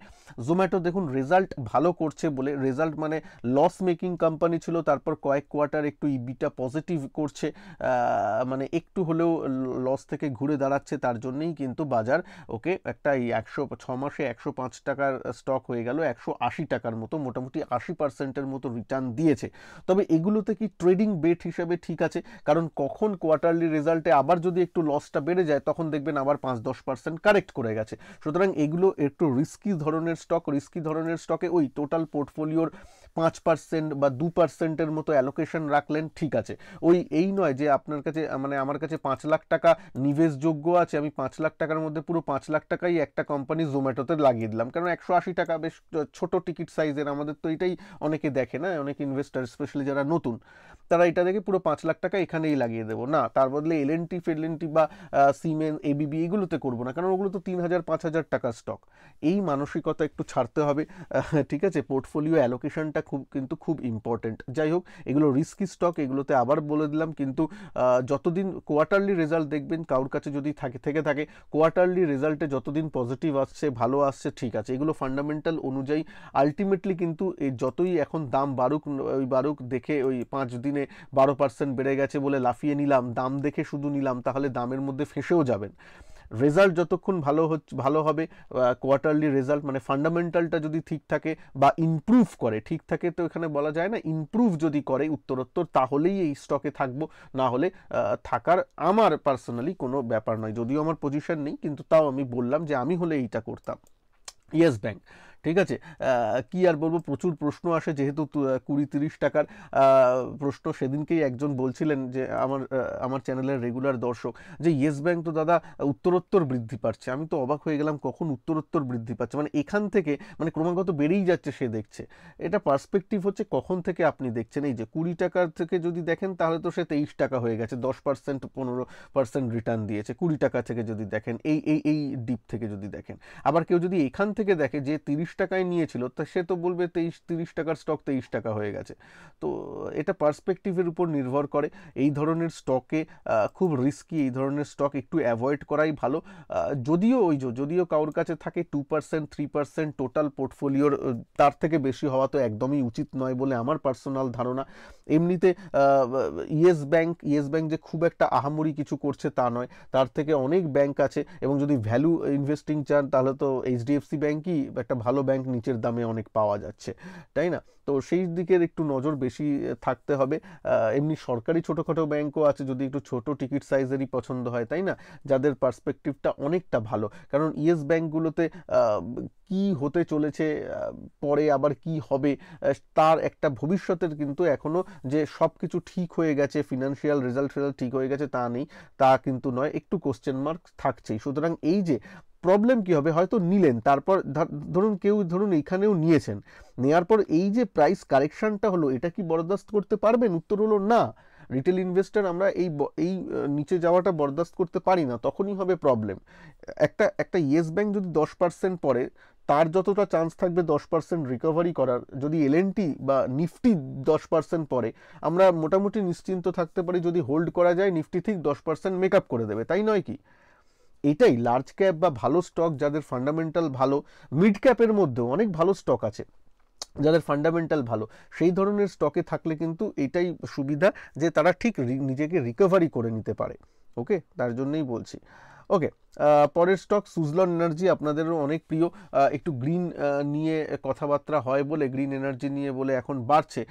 S1: জোম্যাটো দেখুন রেজাল্ট ভালো করছে বলে রেজাল্ট মানে লস মেকিং কোম্পানি ছিল তারপর কয়েক কোয়ার্টার একটু ইবিটা পজিটিভ করছে মানে একটু হলেও লস থেকে ঘুরে দাঁড়াচ্ছে তার জন্যেই কিন্তু বাজার ওকে একটা এই একশো ছ মাসে একশো পাঁচ টাকার স্টক হয়ে গেল একশো আশি টাকার মতো মোটামুটি আশি পার্সেন্টের মতো রিটার্ন দিয়েছে তবে এগুলোতে কি ট্রেডিং বেট হিসেবে ঠিক আছে কারণ কখন কোয়ার্টারলি রেজাল্টে আবার যদি একটু লসটা বেড়ে যায় তখন দেখবেন আবার পাঁচ দশ পার্সেন্ট কারেক্ট করে গেছে সুতরাং এগুলো একটু রিস্কি ধরনের স্টক রিস্কি ধরনের স্টকে ওই টোটাল পোর্টফোলিওর পাঁচ পার্সেন্ট বা দু পার্সেন্টের মতো অ্যালোকেশন রাখলেন ঠিক আছে ওই এই নয় যে আপনার কাছে মানে আমার কাছে পাঁচ লাখ টাকা নিবেশযোগ্য আছে আমি পাঁচ লাখ টাকার মধ্যে পুরো পাঁচ লাখ টাকাই একটা কোম্পানি জোম্যাটোতে লাগিয়ে দিলাম কারণ একশো আশি টাকা বেশ ছোট টিকিট সাইজের আমাদের তো এটাই অনেকে দেখে না অনেক ইনভেস্টার স্পেশালি যারা নতুন তারা এটা দেখে পুরো পাঁচ লাখ টাকা এখানেই লাগিয়ে দেবো না তার বদলে এল এন টি ফেল বা সিমেন এবিবি এগুলোতে করবো না কারণ ওগুলো তো তিন হাজার পাঁচ হাজার টাকা স্টক এই মানসিকতা একটু ছাড়তে হবে ঠিক আছে পোর্টফোলিও অ্যালোকেশনটা খুব কিন্তু খুব ইম্পর্টেন্ট যাই হোক এগুলো রিস্কি স্টক এগুলোতে আবার বলে দিলাম কিন্তু যতদিন কোয়ার্টারলি রেজাল্ট দেখবেন কারোর কাছে যদি থাকে থেকে থাকে কোয়ার্টারলি রেজাল্টে যতদিন পজিটিভ আসছে ভালো আসছে ঠিক আছে এগুলো ফান্ডামেন্টাল অনুযায়ী আলটিমেটলি কিন্তু এই যতই এখন দাম বাড়ুক ওই বাড়ুক দেখে ওই পাঁচ দিনে বারো পার্সেন্ট বেড়ে গেছে বলে লাফিয়ে নিলাম দাম দেখে শুধু নিলাম তাহলে দামের মধ্যে ফেঁসেও যাবেন রেজাল্ট যতক্ষণ ভালো হচ্ছে ভালো হবে কোয়ার্টারলি রেজাল্ট মানে ফান্ডামেন্টালটা যদি ঠিক থাকে বা ইমপ্রুভ করে ঠিক থাকে তো এখানে বলা যায় না ইমপ্রুভ যদি করে উত্তরোত্তর তাহলেই এই স্টকে থাকবো না হলে থাকার আমার পার্সোনালি কোনো ব্যাপার নয় যদিও আমার পজিশন নেই কিন্তু তাও আমি বললাম যে আমি হলে এইটা করতাম ইয়েস ব্যাঙ্ক ঠিক আছে কি আর বলবো প্রচুর প্রশ্ন আসে যেহেতু কুড়ি তিরিশ টাকার প্রশ্ন সেদিনকেই একজন বলছিলেন যে আমার আমার চ্যানেলের রেগুলার দর্শক যে ইয়েস ব্যাঙ্ক তো দাদা উত্তরোত্তর বৃদ্ধি পাচ্ছে আমি তো অবাক হয়ে গেলাম কখন উত্তরোত্তর বৃদ্ধি পাচ্ছে মানে এখান থেকে মানে ক্রমাগত বেড়েই যাচ্ছে সে দেখছে এটা পার্সপেক্টিভ হচ্ছে কখন থেকে আপনি দেখছেন এই যে কুড়ি টাকার থেকে যদি দেখেন তাহলে তো সে তেইশ টাকা হয়ে গেছে দশ পার্সেন্ট পনেরো পার্সেন্ট রিটার্ন দিয়েছে কুড়ি টাকা থেকে যদি দেখেন এই এই এই ডিপ থেকে যদি দেখেন আবার কেউ যদি এখান থেকে দেখে যে তিরিশ তিরিশ টাকায় নিয়েছিল তা সে তো বলবে তেইশ তিরিশ টাকার স্টক তেইশ টাকা হয়ে গেছে তো এটা পার্সপেক্টিভের উপর নির্ভর করে এই ধরনের স্টকে খুব রিস্কি এই ধরনের স্টক একটু অ্যাভয়েড করাই ভালো যদিও ওই যদিও কারোর কাছে থাকে two percent three percent total পোর্টফোলিওর তার থেকে বেশি হওয়া তো একদমই উচিত নয় বলে আমার পার্সোনাল ধারণা এমনিতে ইয়েস ব্যাংক ইয়েস ব্যাংক যে খুব একটা আহামরি কিছু করছে তা নয় তার থেকে অনেক ব্যাংক আছে এবং যদি ভ্যালু ইনভেস্টিং চান তাহলে তো এইচডিএফসি ব্যাংকই একটা ভালো ভালো ব্যাংক নিচের দামে অনেক পাওয়া যাচ্ছে তাই না তো সেই দিকের একটু নজর বেশি থাকতে হবে এমনি সরকারি ছোটোখাটো ব্যাংকও আছে যদি একটু ছোট টিকিট সাইজেরই পছন্দ হয় তাই না যাদের পার্সপেক্টিভটা অনেকটা ভালো কারণ ইয়েস ব্যাংকগুলোতে কি হতে চলেছে পরে আবার কি হবে তার একটা ভবিষ্যতের কিন্তু এখনও যে সব কিছু ঠিক হয়ে গেছে ফিনান্সিয়াল রেজাল্ট ঠিক হয়ে গেছে তা নেই তা কিন্তু নয় একটু কোশ্চেন মার্ক থাকছেই সুতরাং এই যে প্রবলেম কি হবে হয়তো নিলেন তারপর ধরুন কেউ ধরুন এইখানেও নিয়েছেন নেওয়ার পর এই যে প্রাইস কারেকশনটা হলো এটা কি বরদাস্ত করতে পারবেন উত্তর হলো না রিটেল ইনভেস্টার আমরা এই এই নিচে যাওয়াটা বরদাস্ত করতে পারি না তখনই হবে প্রবলেম একটা একটা ইয়েস ব্যাঙ্ক যদি দশ পার্সেন্ট পড়ে তার যতটা চান্স থাকবে দশ পার্সেন্ট রিকভারি করার যদি এলএনটি বা নিফটি দশ পার্সেন্ট পরে আমরা মোটামুটি নিশ্চিন্ত থাকতে পারি যদি হোল্ড করা যায় নিফটি ঠিক দশ পার্সেন্ট মেক আপ করে দেবে তাই নয় কি এটাই লার্জ ক্যাপ বা ভালো স্টক যাদের ফান্ডামেন্টাল ভালো মিড ক্যাপের মধ্যেও অনেক ভালো স্টক আছে যাদের ফান্ডামেন্টাল ভালো সেই ধরনের স্টকে থাকলে কিন্তু এটাই সুবিধা যে তারা ঠিক নিজেকে রিকভারি করে নিতে পারে ওকে তার জন্যই বলছি ওকে পরের স্টক সুজলন এনার্জি আপনাদেরও অনেক প্রিয় একটু গ্রিন নিয়ে কথাবার্তা হয় বলে গ্রিন এনার্জি নিয়ে বলে এখন বাড়ছে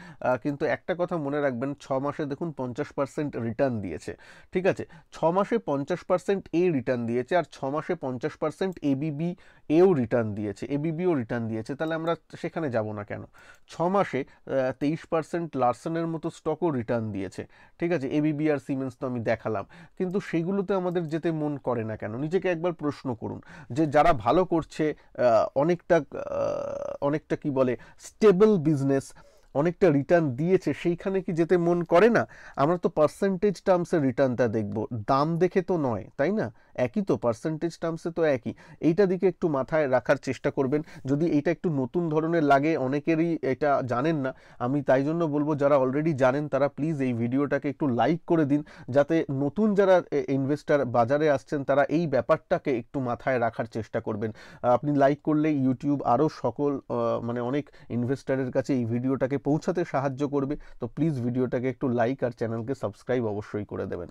S1: কিন্তু একটা কথা মনে রাখবেন ছ মাসে দেখুন পঞ্চাশ পার্সেন্ট রিটার্ন দিয়েছে ঠিক আছে ছ মাসে পঞ্চাশ পার্সেন্ট এ রিটার্ন দিয়েছে আর ছ মাসে পঞ্চাশ পার্সেন্ট এবিবি এও রিটার্ন দিয়েছে এবিবিও রিটার্ন দিয়েছে তাহলে আমরা সেখানে যাব না কেন ছ মাসে তেইশ পার্সেন্ট লার্সনের মতো স্টকও রিটার্ন দিয়েছে ঠিক আছে এবিবি আর সিমেন্স তো আমি দেখালাম কিন্তু সেগুলোতে আমাদের যেতে মন করে না কেন নিজে নিজেকে একবার প্রশ্ন করুন যে যারা ভালো করছে অনেকটা অনেকটা কি বলে স্টেবল বিজনেস অনেকটা রিটার্ন দিয়েছে সেইখানে কি যেতে মন করে না আমরা তো পার্সেন্টেজ টার্মসের রিটার্নটা দেখব দাম দেখে তো নয় তাই না একই তো পার্সেন্টেজ টার্মসে তো একই এইটা দিকে একটু মাথায় রাখার চেষ্টা করবেন যদি এটা একটু নতুন ধরনের লাগে অনেকেরই এটা জানেন না আমি তাই জন্য বলবো যারা অলরেডি জানেন তারা প্লিজ এই ভিডিওটাকে একটু লাইক করে দিন যাতে নতুন যারা ইনভেস্টার বাজারে আসছেন তারা এই ব্যাপারটাকে একটু মাথায় রাখার চেষ্টা করবেন আপনি লাইক করলে ইউটিউব আরও সকল মানে অনেক ইনভেস্টারের কাছে এই ভিডিওটাকে পৌঁছাতে সাহায্য করবে তো প্লিজ ভিডিওটাকে একটু লাইক আর চ্যানেলকে সাবস্ক্রাইব অবশ্যই করে দেবেন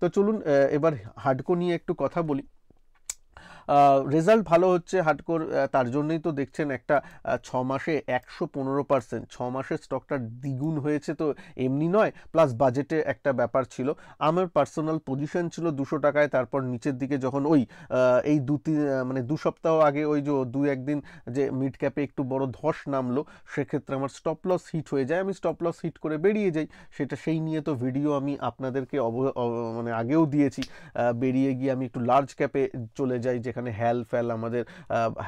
S1: তো চলুন এবার হাডকো নিয়ে একটু কথা বলি রেজাল্ট ভালো হচ্ছে হার্ডকোর তার জন্যই তো দেখছেন একটা ছ মাসে একশো পনেরো পার্সেন্ট ছ মাসের স্টকটা দ্বিগুণ হয়েছে তো এমনি নয় প্লাস বাজেটে একটা ব্যাপার ছিল আমার পার্সোনাল পজিশন ছিল দুশো টাকায় তারপর নিচের দিকে যখন ওই এই দু তিন মানে দু সপ্তাহ আগে ওই যে দু একদিন যে মিড ক্যাপে একটু বড় ধস নামলো সেক্ষেত্রে আমার স্টপ লস হিট হয়ে যায় আমি স্টপ লস হিট করে বেরিয়ে যাই সেটা সেই নিয়ে তো ভিডিও আমি আপনাদেরকে অব মানে আগেও দিয়েছি বেরিয়ে গিয়ে আমি একটু লার্জ ক্যাপে চলে যাই যে যেখানে হ্যাল ফ্যাল আমাদের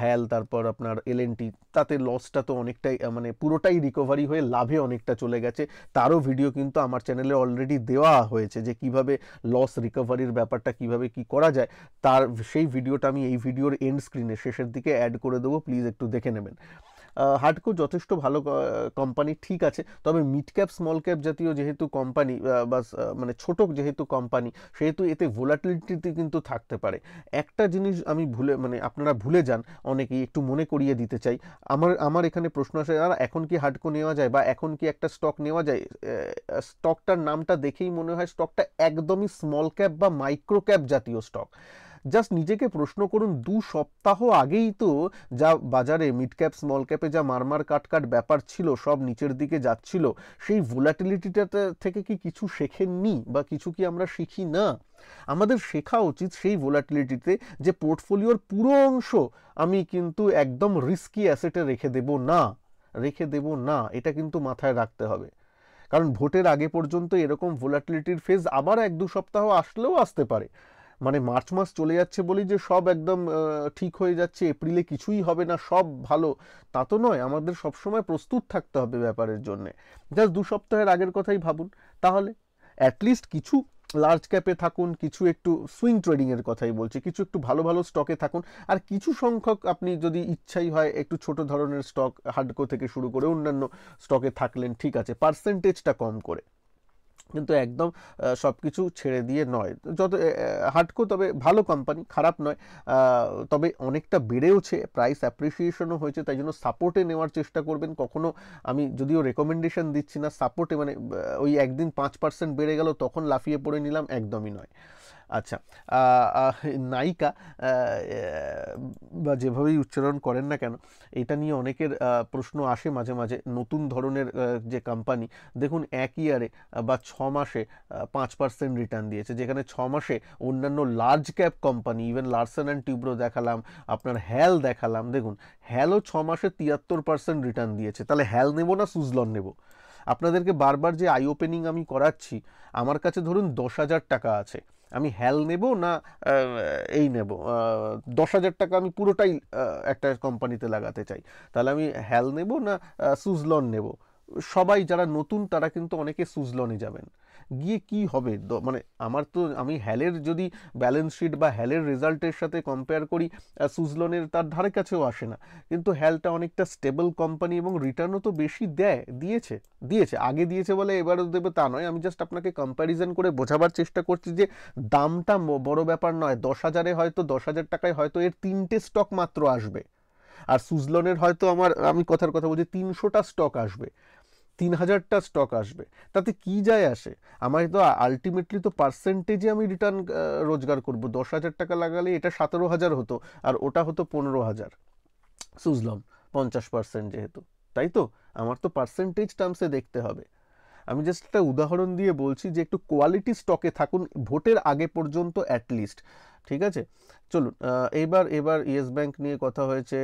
S1: হ্যাল তারপর আপনার টি তাতে লসটা তো অনেকটাই মানে পুরোটাই রিকভারি হয়ে লাভে অনেকটা চলে গেছে তারও ভিডিও কিন্তু আমার চ্যানেলে অলরেডি দেওয়া হয়েছে যে কিভাবে লস রিকভারির ব্যাপারটা কিভাবে কি করা যায় তার সেই ভিডিওটা আমি এই ভিডিওর এন্ড স্ক্রিনে শেষের দিকে অ্যাড করে দেবো প্লিজ একটু দেখে নেবেন হার্ডকো যথেষ্ট ভালো কোম্পানি ঠিক আছে তবে মিড ক্যাপ স্মল ক্যাপ জাতীয় যেহেতু কোম্পানি বা মানে ছোট যেহেতু কোম্পানি সেহেতু এতে ভোলাটিলিটি কিন্তু থাকতে পারে একটা জিনিস আমি ভুলে মানে আপনারা ভুলে যান অনেকেই একটু মনে করিয়ে দিতে চাই আমার আমার এখানে প্রশ্ন আসে আর এখন কি হার্ডকো নেওয়া যায় বা এখন কি একটা স্টক নেওয়া যায় স্টকটার নামটা দেখেই মনে হয় স্টকটা একদমই স্মল ক্যাপ বা মাইক্রো ক্যাপ জাতীয় স্টক জাস্ট নিজেকে প্রশ্ন করুন দু সপ্তাহ আগেই তো যা বাজারে মিড ক্যাপ স্মল ক্যাপে যা মারমার কাটকাট ব্যাপার ছিল সব নিচের দিকে যাচ্ছিল সেই ভোলাটিলিটিটা থেকে কি কিছু শেখেননি বা কিছু কি আমরা শিখি না আমাদের শেখা উচিত সেই ভোলাটিলিটিতে যে পোর্টফোলিওর পুরো অংশ আমি কিন্তু একদম রিস্কি অ্যাসেটে রেখে দেব না রেখে দেব না এটা কিন্তু মাথায় রাখতে হবে কারণ ভোটের আগে পর্যন্ত এরকম ভোলাটিলিটির ফেজ আবার এক দু সপ্তাহ আসলেও আসতে পারে মানে মার্চ মাস চলে যাচ্ছে বলেই যে সব একদম ঠিক হয়ে যাচ্ছে এপ্রিলে কিছুই হবে না সব ভালো তা তো নয় আমাদের সবসময় প্রস্তুত থাকতে হবে ব্যাপারের জন্যে জাস্ট দু সপ্তাহের আগের কথাই ভাবুন তাহলে অ্যাটলিস্ট কিছু লার্জ ক্যাপে থাকুন কিছু একটু সুইং ট্রেডিংয়ের কথাই বলছি কিছু একটু ভালো ভালো স্টকে থাকুন আর কিছু সংখ্যক আপনি যদি ইচ্ছাই হয় একটু ছোট ধরনের স্টক হার্ডকো থেকে শুরু করে অন্যান্য স্টকে থাকলেন ঠিক আছে পার্সেন্টেজটা কম করে কিন্তু একদম সব কিছু ছেড়ে দিয়ে নয় যত হাটকো তবে ভালো কোম্পানি খারাপ নয় তবে অনেকটা বেড়েওছে প্রাইস অ্যাপ্রিসিয়েশনও হয়েছে তাই জন্য সাপোর্টে নেওয়ার চেষ্টা করবেন কখনো আমি যদিও রেকমেন্ডেশন দিচ্ছি না সাপোর্টে মানে ওই একদিন পাঁচ পার্সেন্ট বেড়ে গেল তখন লাফিয়ে পড়ে নিলাম একদমই নয় আচ্ছা নায়িকা বা যেভাবেই উচ্চারণ করেন না কেন এটা নিয়ে অনেকের প্রশ্ন আসে মাঝে মাঝে নতুন ধরনের যে কোম্পানি দেখুন এক ইয়ারে বা ছ মাসে পাঁচ পার্সেন্ট রিটার্ন দিয়েছে যেখানে ছ মাসে অন্যান্য large cap company even Larsen and Toubro দেখালাম আপনার হ্যাল দেখালাম দেখুন হ্যালও ছ মাসে তিয়াত্তর পার্সেন্ট রিটার্ন দিয়েছে তাহলে হ্যাল নেব না সুজলন নেব আপনাদেরকে বারবার যে আই ওপেনিং আমি করাচ্ছি আমার কাছে ধরুন দশ হাজার টাকা আছে আমি হ্যাল নেব না এই নেব দশ হাজার টাকা আমি পুরোটাই একটা কোম্পানিতে লাগাতে চাই তাহলে আমি হ্যাল নেব না সুজলন নেব সবাই যারা নতুন তারা কিন্তু অনেকে সুজলনে যাবেন গিয়ে কি হবে মানে আমার তো আমি হ্যালের যদি ব্যালেন্স শিট বা হ্যালের রেজাল্টের সাথে কম্পেয়ার করি সুজলনের তার ধারে কাছেও আসে না কিন্তু হ্যালটা অনেকটা স্টেবল কোম্পানি এবং রিটার্নও তো বেশি দেয় দিয়েছে দিয়েছে আগে দিয়েছে বলে এবারও দেবে তা নয় আমি জাস্ট আপনাকে কম্প্যারিজন করে বোঝাবার চেষ্টা করছি যে দামটা বড় ব্যাপার নয় দশ হাজারে হয়তো দশ হাজার টাকায় হয়তো এর তিনটে স্টক মাত্র আসবে আর সুজলনের হয়তো আমার আমি কথার কথা বলছি তিনশোটা স্টক আসবে তিন হাজারটা স্টক আসবে তাতে কি যায় আসে আমার তো আলটিমেটলি তো পার্সেন্টেজে আমি রিটার্ন রোজগার করব দশ হাজার টাকা লাগালে এটা সতেরো হাজার হতো আর ওটা হতো পনেরো হাজার সুজলাম পঞ্চাশ পার্সেন্ট যেহেতু তাই তো আমার তো পার্সেন্টেজ টার্মসে দেখতে হবে আমি জাস্ট একটা উদাহরণ দিয়ে বলছি যে একটু কোয়ালিটি স্টকে থাকুন ভোটের আগে পর্যন্ত অ্যাটলিস্ট ঠিক আছে চলুন এবার এবার ইয়েস ব্যাংক নিয়ে কথা হয়েছে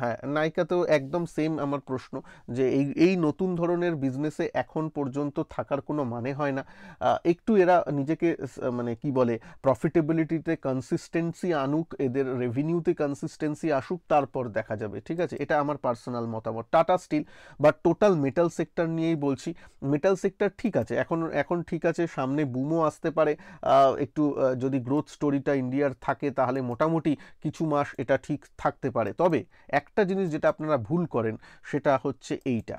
S1: হ্যাঁ নায়িকা তো একদম সেম আমার প্রশ্ন যে এই এই নতুন ধরনের বিজনেসে এখন পর্যন্ত থাকার কোনো মানে হয় না একটু এরা নিজেকে মানে কি বলে প্রফিটেবিলিটিতে কনসিস্টেন্সি আনুক এদের রেভিনিউতে কনসিস্টেন্সি আসুক তারপর দেখা যাবে ঠিক আছে এটা আমার পার্সোনাল মতামত টাটা স্টিল বা টোটাল মেটাল সেক্টর নিয়েই বলছি মেটাল সেক্টর ঠিক আছে এখন এখন ঠিক আছে সামনে বুমও আসতে পারে একটু যদি গ্রোথ স্টোরিটা ইন্ডিয়ার থাকে তাহলে মানে মোটামুটি কিছু মাস এটা ঠিক থাকতে পারে তবে একটা জিনিস যেটা আপনারা ভুল করেন সেটা হচ্ছে এইটা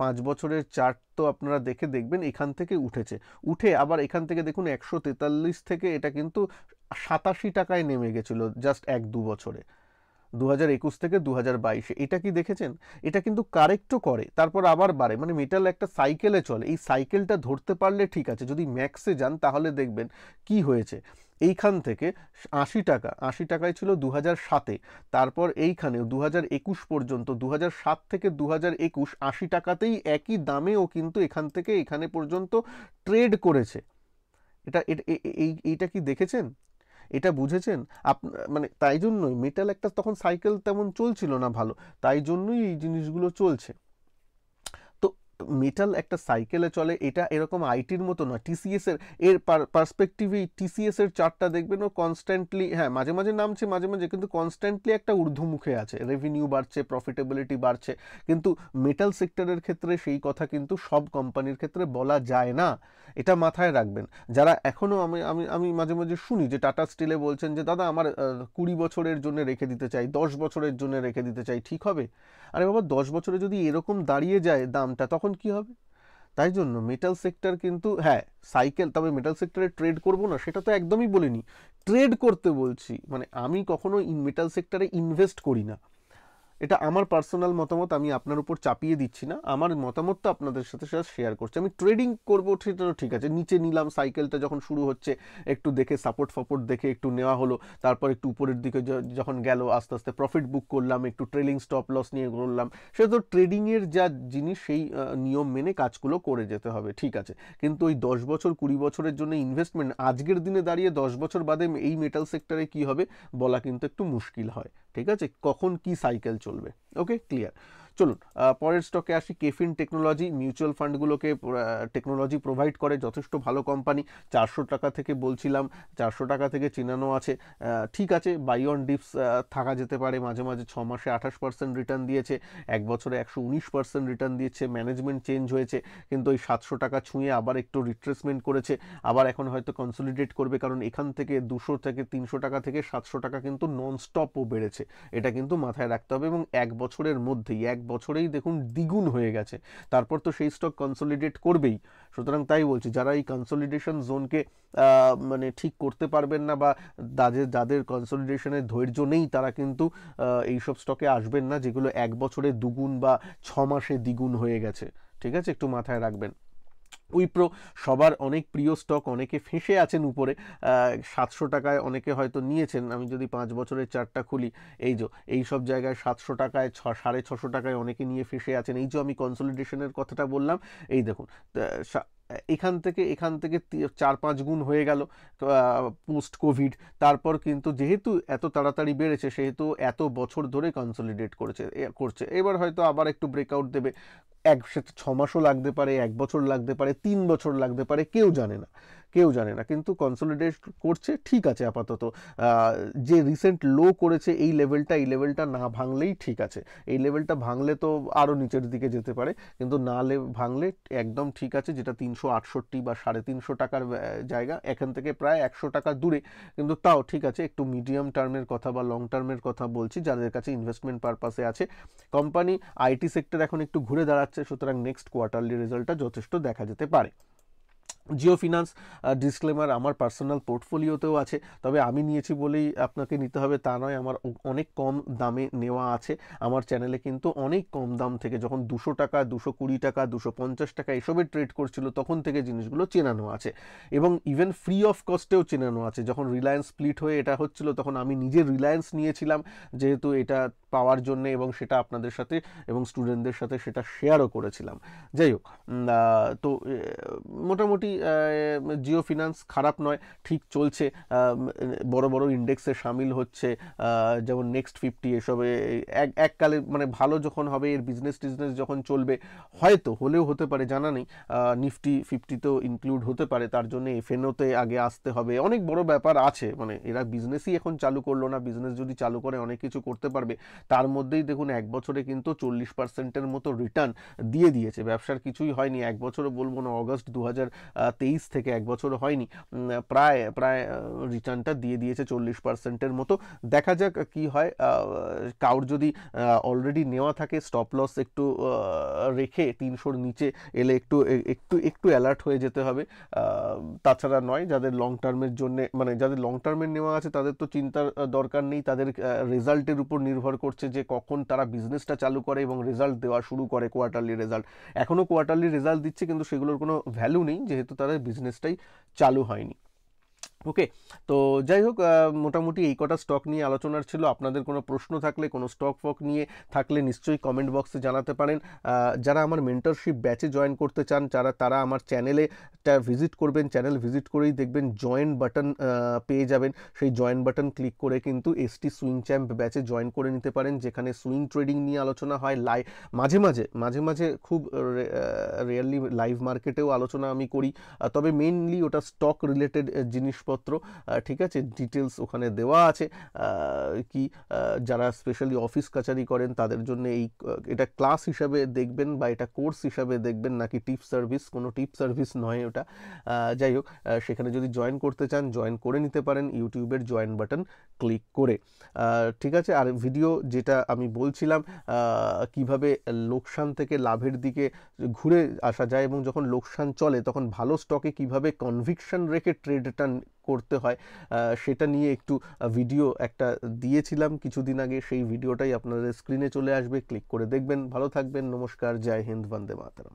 S1: পাঁচ বছরের চার্ট তো আপনারা দেখে দেখবেন এখান থেকে উঠেছে উঠে আবার এখান থেকে দেখুন একশো তেতাল্লিশ থেকে এটা কিন্তু সাতাশি টাকায় নেমে গেছিলো জাস্ট এক দু বছরে দু থেকে দু হাজার এটা কি দেখেছেন এটা কিন্তু কারেক্টও করে তারপর আবার বাড়ে মানে মেটাল একটা সাইকেলে চলে এই সাইকেলটা ধরতে পারলে ঠিক আছে যদি ম্যাক্সে যান তাহলে দেখবেন কি হয়েছে এইখান থেকে আশি টাকা আশি টাকায় ছিল দু সাতে তারপর এইখানে দু একুশ পর্যন্ত দু সাত থেকে দু হাজার একুশ আশি টাকাতেই একই দামেও কিন্তু এখান থেকে এখানে পর্যন্ত ট্রেড করেছে এটা এইটা কি দেখেছেন এটা বুঝেছেন আপ মানে তাই জন্যই মেটাল একটা তখন সাইকেল তেমন চলছিল না ভালো তাই জন্যই এই জিনিসগুলো চলছে মেটাল একটা সাইকেলে চলে এটা এরকম আইটির মতো নয় টিসিএস এর এর পার্সপেক্টিভে টিসিএস এর চারটা দেখবেন ও কনস্ট্যান্টলি হ্যাঁ মাঝে মাঝে নামছে মাঝে মাঝে কিন্তু কনস্ট্যান্টলি একটা ঊর্ধ্বমুখে আছে রেভিনিউ বাড়ছে প্রফিটেবিলিটি বাড়ছে কিন্তু মেটাল সেক্টরের ক্ষেত্রে সেই কথা কিন্তু সব কোম্পানির ক্ষেত্রে বলা যায় না এটা মাথায় রাখবেন যারা এখনও আমি আমি আমি মাঝে মাঝে শুনি যে টাটা স্টিলে বলছেন যে দাদা আমার কুড়ি বছরের জন্য রেখে দিতে চাই দশ বছরের জন্য রেখে দিতে চাই ঠিক হবে আরে বাবা দশ বছরে যদি এরকম দাঁড়িয়ে যায় দামটা তখন কি হবে তাই জন্য মেটাল সেক্টর কিন্তু হ্যাঁ সাইকেল তবে মেটাল সেক্টরে ট্রেড করব না সেটা তো একদমই বলিনি ট্রেড করতে বলছি মানে আমি কখনো মেটাল সেক্টরে ইনভেস্ট করি না এটা আমার পার্সোনাল মতামত আমি আপনার উপর চাপিয়ে দিচ্ছি না আমার মতামত তো আপনাদের সাথে সেটা শেয়ার করছি আমি ট্রেডিং করবো সেটা ঠিক আছে নিচে নিলাম সাইকেলটা যখন শুরু হচ্ছে একটু দেখে সাপোর্ট ফাপোর্ট দেখে একটু নেওয়া হলো তারপর একটু উপরের দিকে যখন গেল আস্তে আস্তে প্রফিট বুক করলাম একটু ট্রেলিং স্টপ লস নিয়ে করলাম সে তো ট্রেডিংয়ের যা জিনিস সেই নিয়ম মেনে কাজগুলো করে যেতে হবে ঠিক আছে কিন্তু ওই দশ বছর কুড়ি বছরের জন্য ইনভেস্টমেন্ট আজকের দিনে দাঁড়িয়ে দশ বছর বাদে এই মেটাল সেক্টরে কি হবে বলা কিন্তু একটু মুশকিল হয় ठीक है कौन की सैकेल चलो ओके क्लियर চলুন পরের স্টকে আসি কেফিন টেকনোলজি মিউচুয়াল ফান্ডগুলোকে টেকনোলজি প্রোভাইড করে যথেষ্ট ভালো কোম্পানি চারশো টাকা থেকে বলছিলাম চারশো টাকা থেকে চেনানো আছে ঠিক আছে বাই অন ডিপস থাকা যেতে পারে মাঝে মাঝে ছ মাসে আঠাশ পার্সেন্ট রিটার্ন দিয়েছে এক বছরে একশো উনিশ পার্সেন্ট রিটার্ন দিয়েছে ম্যানেজমেন্ট চেঞ্জ হয়েছে কিন্তু ওই সাতশো টাকা ছুঁয়ে আবার একটু রিট্রেসমেন্ট করেছে আবার এখন হয়তো কনসলিডেট করবে কারণ এখান থেকে দুশো থেকে তিনশো টাকা থেকে সাতশো টাকা কিন্তু নন স্টপও বেড়েছে এটা কিন্তু মাথায় রাখতে হবে এবং এক বছরের মধ্যেই এক বছরেই দেখুন দ্বিগুণ হয়ে গেছে তারপর তো সেই স্টক কনসোলিডেট করবেই সুতরাং তাই বলছি যারা এই কনসোলিডেশন জোনকে মানে ঠিক করতে পারবেন না বা যাদের যাদের কনসোলিডেশনের ধৈর্য নেই তারা কিন্তু এইসব স্টকে আসবেন না যেগুলো এক বছরে দুগুণ বা ছ মাসে দ্বিগুণ হয়ে গেছে ঠিক আছে একটু মাথায় রাখবেন উইপ্রো সবার অনেক প্রিয় স্টক অনেকে ফেঁসে আছেন উপরে সাতশো টাকায় অনেকে হয়তো নিয়েছেন আমি যদি পাঁচ বছরের চারটা খুলি এই যে এই সব জায়গায় সাতশো টাকায় ছ সাড়ে ছশো টাকায় অনেকে নিয়ে ফেঁসে আছেন এই যে আমি কনসলিডেশনের কথাটা বললাম এই দেখুন এখান থেকে এখান থেকে চার পাঁচ গুণ হয়ে গেল পোস্ট কোভিড তারপর কিন্তু যেহেতু এত তাড়াতাড়ি বেড়েছে সেহেতু এত বছর ধরে কনসলিডেট করেছে করছে এবার হয়তো আবার একটু ব্রেকআউট দেবে এক সে ছ মাসও লাগতে পারে এক বছর লাগতে পারে তিন বছর লাগতে পারে কেউ জানে না কেউ জানে না কিন্তু কনসোলিডেট করছে ঠিক আছে আপাতত যে রিসেন্ট লো করেছে এই লেভেলটা এই লেভেলটা না ভাঙলেই ঠিক আছে এই লেভেলটা ভাঙলে তো আরও নিচের দিকে যেতে পারে কিন্তু না ভাঙলে একদম ঠিক আছে যেটা তিনশো আটষট্টি বা সাড়ে তিনশো টাকার জায়গা এখান থেকে প্রায় একশো টাকা দূরে কিন্তু তাও ঠিক আছে একটু মিডিয়াম টার্মের কথা বা লং টার্মের কথা বলছি যাদের কাছে ইনভেস্টমেন্ট পারপাসে আছে কোম্পানি আইটি সেক্টর এখন একটু ঘুরে দাঁড়াচ্ছে সুতরাং নেক্সট কোয়ার্টারলি রেজাল্টটা যথেষ্ট দেখা যেতে পারে জিও ফিনান্স ডিসক্লেমার আমার পার্সোনাল পোর্টফোলিওতেও আছে তবে আমি নিয়েছি বলেই আপনাকে নিতে হবে তা নয় আমার অনেক কম দামে নেওয়া আছে আমার চ্যানেলে কিন্তু অনেক কম দাম থেকে যখন দুশো টাকা দুশো কুড়ি টাকা দুশো পঞ্চাশ টাকা এসবের ট্রেড করছিল তখন থেকে জিনিসগুলো চেনানো আছে এবং ইভেন ফ্রি অফ কস্টেও চেনানো আছে যখন রিলায়েন্স স্প্লিট হয়ে এটা হচ্ছিল তখন আমি নিজে রিলায়েন্স নিয়েছিলাম যেহেতু এটা পাওয়ার জন্য এবং সেটা আপনাদের সাথে এবং স্টুডেন্টদের সাথে সেটা শেয়ারও করেছিলাম যাই হোক তো মোটামুটি জিও ফিনান্স খারাপ নয় ঠিক চলছে বড় বড় ইন্ডেক্সে সামিল হচ্ছে যেমন নেক্সট ফিফটি এসবে এক এককালে মানে ভালো যখন হবে এর বিজনেস টিজনেস যখন চলবে হয়তো হলেও হতে পারে জানা নেই নিফটি ফিফটিতেও ইনক্লুড হতে পারে তার জন্য এফএনওতে আগে আসতে হবে অনেক বড় ব্যাপার আছে মানে এরা বিজনেসই এখন চালু করলো না বিজনেস যদি চালু করে অনেক কিছু করতে পারবে তার মধ্যেই দেখুন এক বছরে কিন্তু চল্লিশ পার্সেন্টের মতো রিটার্ন দিয়ে দিয়েছে ব্যবসার কিছুই হয়নি এক বছরও বলবো না অগস্ট দু থেকে এক বছর হয়নি প্রায় প্রায় রিটার্নটা দিয়ে দিয়েছে চল্লিশ পার্সেন্টের মতো দেখা যাক কি হয় কাউর যদি অলরেডি নেওয়া থাকে স্টপ লস একটু রেখে তিনশোর নিচে এলে একটু একটু একটু অ্যালার্ট হয়ে যেতে হবে তাছাড়া নয় যাদের লং টার্মের জন্য মানে যাদের লং টার্মের নেওয়া আছে তাদের তো চিন্তার দরকার নেই তাদের রেজাল্টের উপর নির্ভর করছে করছে যে কখন তারা বিজনেসটা চালু করে এবং রেজাল্ট দেওয়া শুরু করে কোয়ার্টারলি রেজাল্ট এখনও কোয়ার্টারলি রেজাল্ট দিচ্ছে কিন্তু সেগুলোর কোনো ভ্যালু নেই যেহেতু তাদের বিজনেসটাই চালু হয়নি ওকে তো যাই হোক মোটামুটি এই কটা স্টক নিয়ে আলোচনার ছিল আপনাদের কোনো প্রশ্ন থাকলে কোনো স্টক ফক নিয়ে থাকলে নিশ্চয়ই কমেন্ট বক্সে জানাতে পারেন যারা আমার মেন্টারশিপ ব্যাচে জয়েন করতে চান যারা তারা আমার চ্যানেলে ভিজিট করবেন চ্যানেল ভিজিট করেই দেখবেন জয়েন বাটন পেয়ে যাবেন সেই জয়েন বাটন ক্লিক করে কিন্তু এসটি সুইং চ্যাম্প ব্যাচে জয়েন করে নিতে পারেন যেখানে সুইং ট্রেডিং নিয়ে আলোচনা হয় লাই মাঝে মাঝে মাঝে মাঝে খুব রেয়ারলি লাইভ মার্কেটেও আলোচনা আমি করি তবে মেইনলি ওটা স্টক রিলেটেড জিনিসপত্র জিনিসপত্র ঠিক আছে ডিটেলস ওখানে দেওয়া আছে কি যারা স্পেশালি অফিস কাচারি করেন তাদের জন্য এই এটা ক্লাস হিসাবে দেখবেন বা এটা কোর্স হিসাবে দেখবেন নাকি টিপ সার্ভিস কোনো টিপ সার্ভিস নয় ওটা যাই হোক সেখানে যদি জয়েন করতে চান জয়েন করে নিতে পারেন ইউটিউবের জয়েন বাটন ক্লিক করে ঠিক আছে আর ভিডিও যেটা আমি বলছিলাম কিভাবে লোকসান থেকে লাভের দিকে ঘুরে আসা যায় এবং যখন লোকসান চলে তখন ভালো স্টকে কিভাবে কনভিকশন রেখে ট্রেডটা করতে হয় সেটা নিয়ে একটু ভিডিও একটা দিয়েছিলাম কিছুদিন আগে সেই ভিডিওটাই আপনাদের স্ক্রিনে চলে আসবে ক্লিক করে দেখবেন ভালো থাকবেন নমস্কার জয় হিন্দ বন্দে মাতরম